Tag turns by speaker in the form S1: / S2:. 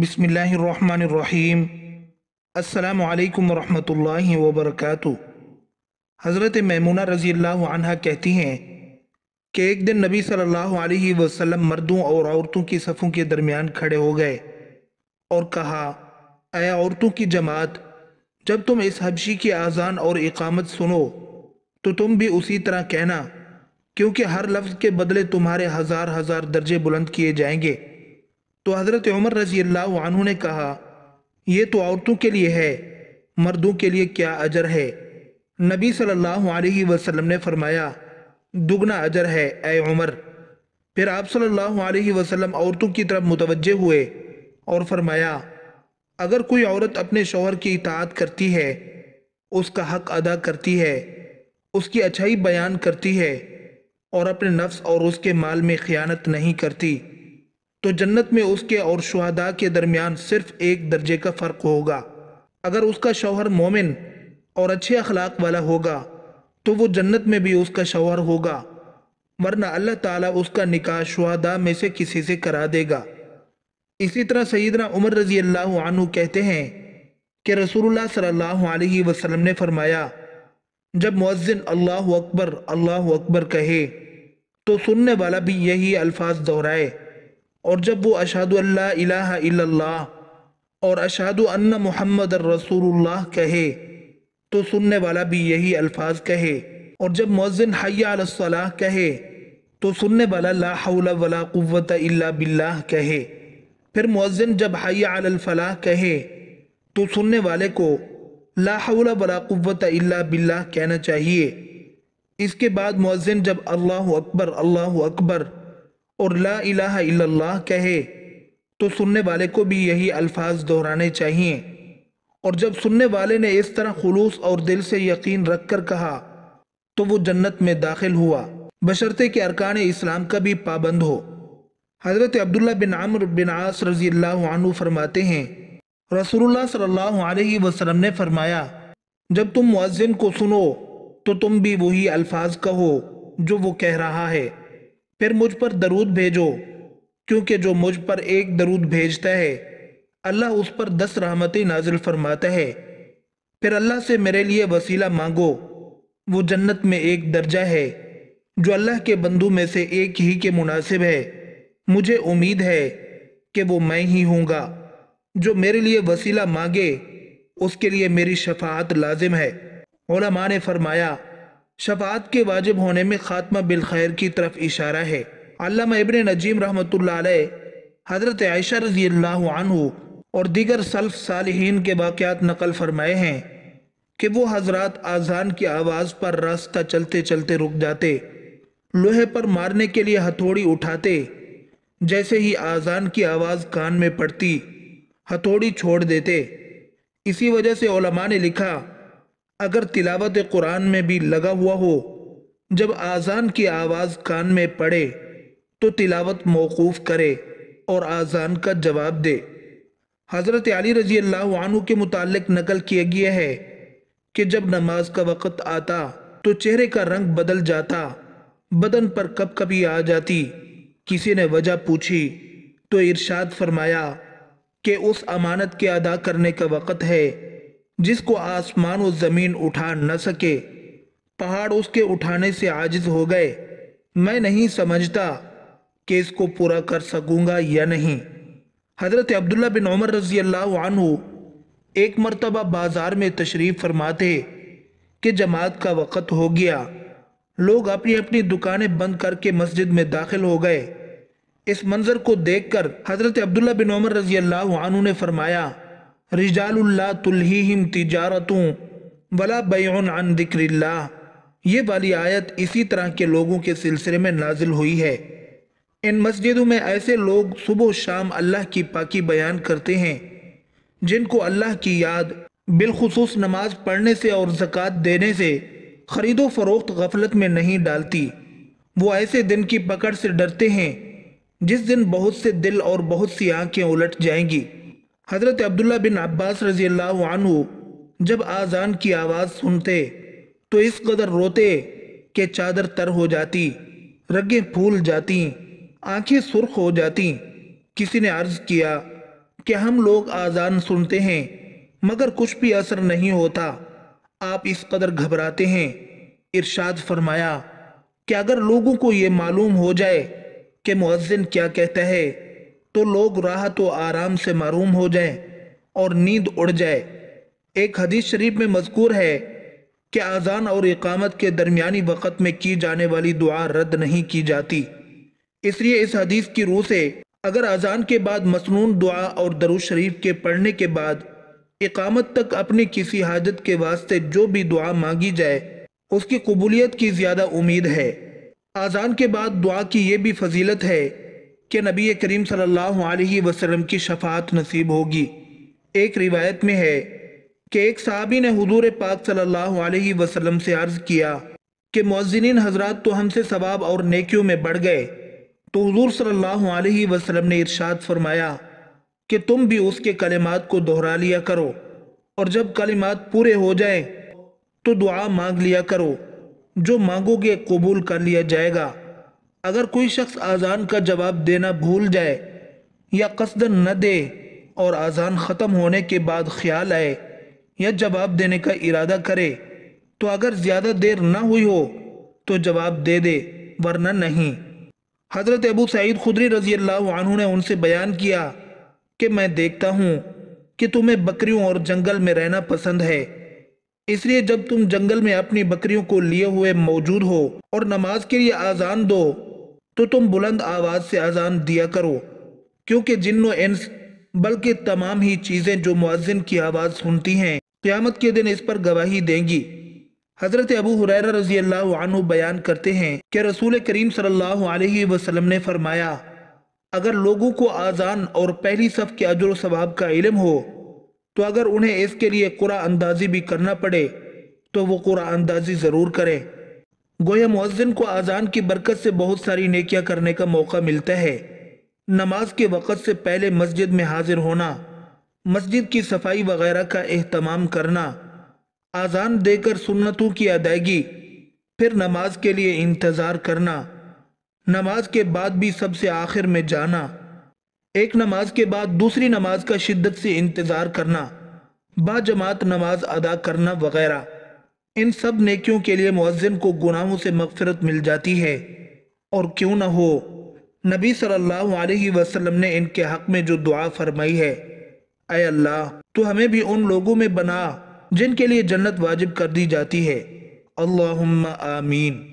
S1: बसमीम् अल्लाम वरहमल वबरक हज़रत मैमूना रज़ी अल्लाह कहती हैं कि एक दिन नबी सल्लल्लाहु अलैहि वसल्लम मर्दों और औरतों की सफ़ों के दरमियान खड़े हो गए और कहा आया औरतों की जमात जब तुम इस हबशी की आज़ान और इकामत सुनो तो तुम भी उसी तरह कहना क्योंकि हर लफ्ज़ के बदले तुम्हारे हज़ार हज़ार दर्जे बुलंद किए जाएंगे तो हज़रत उमर रजी अल्लाह ने कहा यह तो औरतों के लिए है मर्दों के लिए क्या अजर है नबी सल्लल्लाहु अलैहि वसल्लम ने फरमाया दुगना अजर है ए उमर फिर आप सल्लल्लाहु अलैहि वसल्लम औरतों की तरफ मुतवजे हुए और फरमाया अगर कोई औरत अपने शोहर की इतात करती है उसका हक अदा करती है उसकी अच्छाई बयान करती है और अपने नफ्स और उसके माल में ख़यानत नहीं करती तो जन्नत में उसके और शहदा के दरमियान सिर्फ एक दर्जे का फ़र्क होगा अगर उसका शौहर मोमिन और अच्छे अखलाक वाला होगा तो वो जन्नत में भी उसका शौहर होगा वरना अल्लाह ताला उसका निकाह शहदा में से किसी से करा देगा इसी तरह सईदना उमर रजी अल्लाह कहते हैं कि रसूलुल्लाह सल्लल्लाहु अलैहि वसल्लम ने फरमाया जब मुअज्जिन अल्लाह अकबर अल्लाह अकबर कहे तो सुनने वाला भी यही अल्फाज दोहराए और जब वो अशहद अल्ला और अशहद अन्ना मोहम्मद रसूलुल्लाह कहे तो सुनने वाला भी यही अल्फाज कहे और जब मौजिन हयासलाह कहे तो सुनने वाला ला हौला वला क़ुव्वत इल्ला बिल्लाह कहे फिर मौजिन जब हयाफलाह कहे तो सुनने वाले को ला हौला वला क़ुव्वत इल्ला बिल्लाह कहना चाहिए इसके बाद मौजिन जब अल्लाह अकबर अल्लाह अकबर और ला इलाहा इल्लल्लाह कहे तो सुनने वाले को भी यही अल्फाज दोहराने चाहिए और जब सुनने वाले ने इस तरह खलूस और दिल से यकीन रख कर कहा तो वो जन्नत में दाखिल हुआ बशर्ते के अरकान इस्लाम का भी पाबंद हो हज़रत अब्दुल्ला बिन आमर बिन आस रजी अल्लाह फरमाते हैं रसूलुल्लाह सल्लल्लाहु अलैहि वसल्लम ने फरमाया जब तुम मुअज्जिन को सुनो तो तुम भी वही अल्फाज कहो जो वो कह रहा है फिर मुझ पर दरूद भेजो क्योंकि जो मुझ पर एक दरूद भेजता है अल्लाह उस पर दस रहमतें नाजिल फरमाता है फिर अल्लाह से मेरे लिए वसीला मांगो वो जन्नत में एक दर्जा है जो अल्लाह के बंदू में से एक ही के मुनासिब है मुझे उम्मीद है कि वो मैं ही हूँगा जो मेरे लिए वसीला मांगे उसके लिए मेरी शफात लाजिम है ओलमा ने फरमाया शफात के वाजिब होने में ख़ात्मा बिलखैर की तरफ इशारा है अल्लामा इबन नजीम रहमत हज़रत आयशा रजी अल्लाह और दीगर सल्फ सालहीन के वाक़ात नकल फरमाए हैं कि वो हजरत आज़ान की आवाज़ पर रास्ता चलते चलते रुक जाते लोहे पर मारने के लिए हथौड़ी उठाते जैसे ही आज़ान की आवाज़ कान में पड़ती हथौड़ी छोड़ देते इसी वजह से ओलमा ने लिखा अगर तिलावत कुरान में भी लगा हुआ हो जब आज़ान की आवाज़ कान में पड़े तो तिलावत मौकूफ़ करे और आज़ान का जवाब दे हज़रत अली रजी अल्लाह के मुतालिक नकल किया गया है कि जब नमाज का वक़्त आता तो चेहरे का रंग बदल जाता बदन पर कब कभी आ जाती किसी ने वजह पूछी तो इरशाद फरमाया कि उस अमानत के अदा करने का वक़्त है जिसको आसमान और ज़मीन उठा न सके पहाड़ उसके उठाने से आजिज हो गए मैं नहीं समझता कि इसको पूरा कर सकूँगा या नहीं हज़रत अब्दुल्ला बिन उमर रजी अल्लाह एक मरतबा बाज़ार में तशरीफ़ फरमाते कि जमात का वक़्त हो गया लोग अपनी अपनी दुकानें बंद करके मस्जिद में दाखिल हो गए इस मंज़र को देखकर हज़रत अब्दुल्ला बिन उमर रजी अल्लाह ने फरमाया रिजाल्ला तुल्हीम तिजारतों वला बयन अन दिक्रिल्ला ये वाली आयत इसी तरह के लोगों के सिलसिले में नाजिल हुई है इन मस्जिदों में ऐसे लोग सुबह शाम अल्लाह की पाकी बयान करते हैं जिनको अल्लाह की याद बिलखसूस नमाज पढ़ने से और ज़क़़त देने से ख़रीदो फरोख्त गफलत में नहीं डालती वो ऐसे दिन की पकड़ से डरते हैं जिस दिन बहुत से दिल और बहुत सी आँखें उलट जाएंगी हज़रत अब्दुल्ला बिन अब्बास रजी अल्लाह जब आज़ान की आवाज़ सुनते तो इस कदर रोते कि चादर तर हो जाती रगें फूल जाती आंखें सुर्ख हो जाती किसी ने अर्ज़ किया कि हम लोग आज़ान सुनते हैं मगर कुछ भी असर नहीं होता आप इस कदर घबराते हैं इरशाद फरमाया कि अगर लोगों को ये मालूम हो जाए कि मुअज्जिन क्या कहता है तो लोग राहत तो व आराम से मरूम हो जाए और नींद उड़ जाए एक हदीस शरीफ में मजकूर है कि आज़ान और इकामत के दरमियानी वक़्त में की जाने वाली दुआ रद्द नहीं की जाती इसलिए इस हदीस की रूह से अगर आज़ान के बाद मसनून दुआ और दरुज शरीफ के पढ़ने के बाद इकामत तक अपनी किसी हाजत के वास्ते जो भी दुआ मांगी जाए उसकी कबूलियत की ज़्यादा उम्मीद है आज़ान के बाद दुआ की यह भी फजीलत है कि नबी करीम सल्लल्लाहु अलैहि वसल्लम की शफात नसीब होगी एक रिवायत में है कि एक साहबी ने हुजूर पाक सल्लल्लाहु अलैहि वसल्लम से अर्ज़ किया कि मौजिन हजरत तो हमसे सवाब और नेकियों में बढ़ गए तो हुजूर सल्लल्लाहु अलैहि वसल्लम ने इरशाद फरमाया कि तुम भी उसके कलिमात को दोहरा लिया करो और जब कलिमात पूरे हो जाएं तो दुआ मांग लिया करो जो मांगोगे कबूल कर लिया जाएगा अगर कोई शख्स आज़ान का जवाब देना भूल जाए या कसद न दे और आज़ान ख़त्म होने के बाद ख्याल आए या जवाब देने का इरादा करे तो अगर ज़्यादा देर ना हुई हो तो जवाब दे दे वरना नहीं हज़रत अबू सईद खुदरी रज़ी अल्लाह ने उनसे बयान किया कि मैं देखता हूँ कि तुम्हें बकरियों और जंगल में रहना पसंद है इसलिए जब तुम जंगल में अपनी बकरियों को लिए हुए मौजूद हो और नमाज के लिए आज़ान दो तो तुम बुलंद आवाज से अजान दिया करो क्योंकि जिन्नो इंस बल्कि तमाम ही चीज़ें जो मुआजिन की आवाज़ सुनती हैं क़्यामत के दिन इस पर गवाही देंगी हज़रत अबू हुरैरा रजी अल्लाह बयान करते हैं कि रसूल करीम सल्लल्लाहु अलैहि वसल्लम ने फरमाया अगर लोगों को आज़ान और पहली सफ़ के अजर सवाब का इलम हो तो अगर उन्हें इसके लिए कुरा अंदाजी भी करना पड़े तो वो कुरा अंदाजी ज़रूर करें गोया मौजिन को आज़ान की बरकत से बहुत सारी नेकियां करने का मौका मिलता है नमाज के वक़्त से पहले मस्जिद में हाजिर होना मस्जिद की सफाई वगैरह का अहतमाम करना आज़ान देकर सुन्नतों की अदायगी फिर नमाज के लिए इंतज़ार करना नमाज के बाद भी सबसे आखिर में जाना एक नमाज के बाद दूसरी नमाज का शिद्दत से इंतज़ार करना बाजमात नमाज अदा करना वगैरह इन सब नेकियों के लिए मुअज्जिन को गुनाहों से मगफरत मिल जाती है और क्यों ना हो नबी सल्लल्लाहु अलैहि वसल्लम ने इनके हक़ में जो दुआ फरमाई है अय अल्लाह तो हमें भी उन लोगों में बना जिनके लिए जन्नत वाजिब कर दी जाती है अल्लाहुम्मा आमीन